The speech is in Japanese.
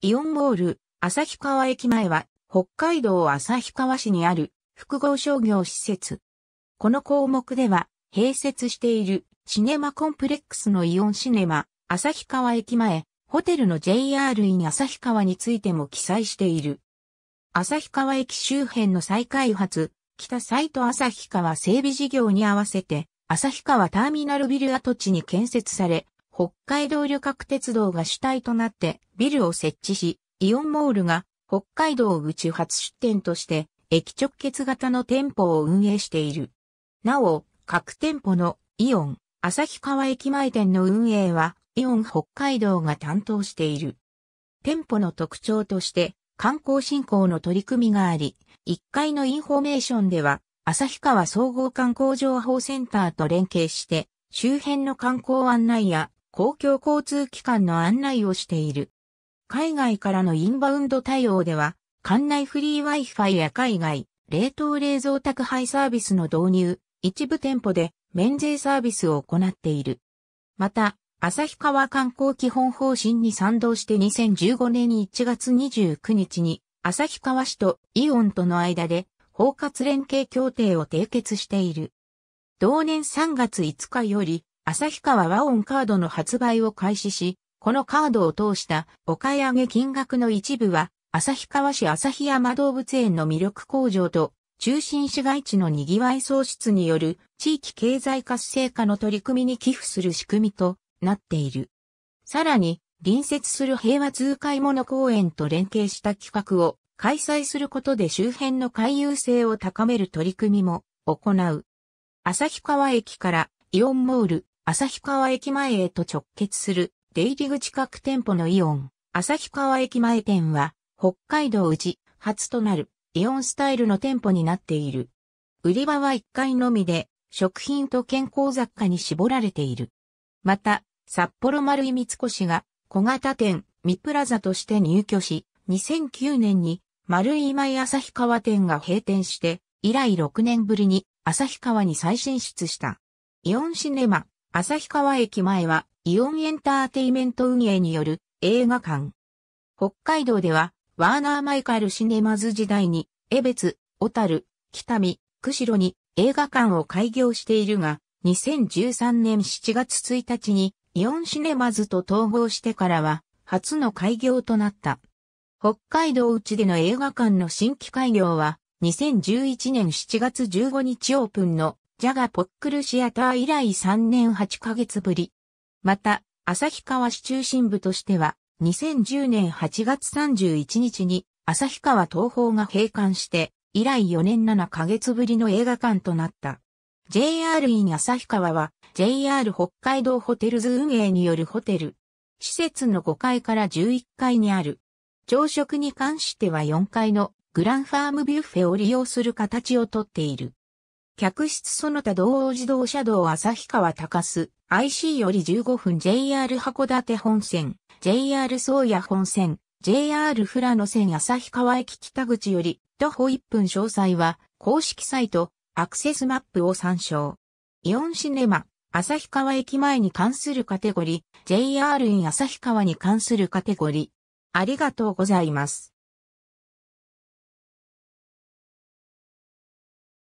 イオンモール、旭川駅前は、北海道旭川市にある複合商業施設。この項目では、併設しているシネマコンプレックスのイオンシネマ、旭川駅前、ホテルの JR イン旭川についても記載している。旭川駅周辺の再開発、北サイト旭川整備事業に合わせて、旭川ターミナルビル跡地に建設され、北海道旅客鉄道が主体となってビルを設置し、イオンモールが北海道宇宙初出店として駅直結型の店舗を運営している。なお、各店舗のイオン、旭川駅前店の運営はイオン北海道が担当している。店舗の特徴として観光振興の取り組みがあり、1階のインフォメーションでは旭川総合観光情報センターと連携して周辺の観光案内や公共交通機関の案内をしている。海外からのインバウンド対応では、館内フリー Wi-Fi や海外、冷凍冷蔵宅配サービスの導入、一部店舗で免税サービスを行っている。また、旭川観光基本方針に賛同して2015年1月29日に、旭川市とイオンとの間で包括連携協定を締結している。同年3月5日より、旭川和音カードの発売を開始し、このカードを通したお買い上げ金額の一部は、旭川市旭山動物園の魅力向上と、中心市街地の賑わい創出による地域経済活性化の取り組みに寄付する仕組みとなっている。さらに、隣接する平和通買物公園と連携した企画を開催することで周辺の回遊性を高める取り組みも行う。旭川駅からイオンモール、旭川駅前へと直結する出入り口各店舗のイオン、旭川駅前店は、北海道内初となるイオンスタイルの店舗になっている。売り場は1階のみで、食品と健康雑貨に絞られている。また、札幌丸井三越が小型店、ミプラザとして入居し、2009年に丸井今井旭川店が閉店して、以来6年ぶりに旭川に再進出した。イオンシネマ、旭川駅前はイオンエンターテイメント運営による映画館。北海道ではワーナー・マイカル・シネマズ時代に江別、小樽、北見、釧路に映画館を開業しているが、2013年7月1日にイオンシネマズと統合してからは初の開業となった。北海道内での映画館の新規開業は2011年7月15日オープンのジャガポックルシアター以来3年8ヶ月ぶり。また、旭川市中心部としては、2010年8月31日に、旭川東宝が閉館して、以来4年7ヶ月ぶりの映画館となった。JR イン旭川は JR 北海道ホテルズ運営によるホテル。施設の5階から11階にある。朝食に関しては4階のグランファームビュッフェを利用する形をとっている。客室その他同自動車道旭川高須、IC より15分 JR 函館本線、JR 宗谷本線、JR 富良野線旭川駅北口より、徒歩1分詳細は、公式サイト、アクセスマップを参照。イオンシネマ、旭川駅前に関するカテゴリー、JR in 旭川に関するカテゴリー。ありがとうございます。